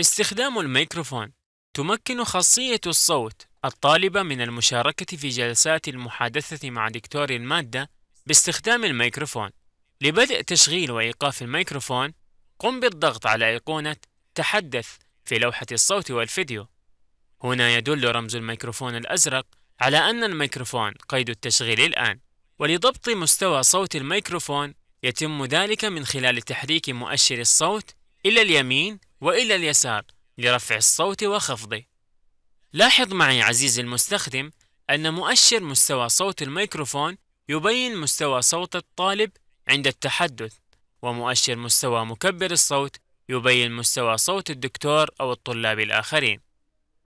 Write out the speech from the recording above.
استخدام الميكروفون تمكن خاصية الصوت الطالبة من المشاركة في جلسات المحادثة مع دكتور المادة باستخدام الميكروفون لبدء تشغيل وإيقاف الميكروفون قم بالضغط على أيقونة تحدث في لوحة الصوت والفيديو هنا يدل رمز الميكروفون الأزرق على أن الميكروفون قيد التشغيل الآن ولضبط مستوى صوت الميكروفون يتم ذلك من خلال تحريك مؤشر الصوت إلى اليمين وإلى اليسار لرفع الصوت وخفضه لاحظ معي عزيزي المستخدم أن مؤشر مستوى صوت الميكروفون يبين مستوى صوت الطالب عند التحدث ومؤشر مستوى مكبر الصوت يبين مستوى صوت الدكتور أو الطلاب الآخرين